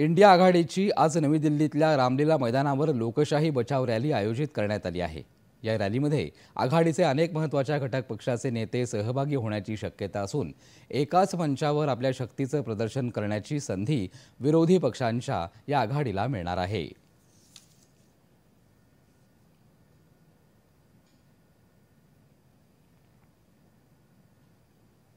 India आघाडीची आज नवी दिल्लीतल्या रामलीला मैदानावर लोकशाही बचाव रॅली आयोजित करण्यात आली आहे या रॅलीमध्ये आघाडीचे अनेक महत्त्वाच्या घटक पक्षाचे नेते सहभागी होण्याची शक्यता असून एकाच मंचावर आपल्या शक्तीचं प्रदर्शन करण्याची संधी विरोधी पक्षांच्या या आघाडीला मिळणार आहे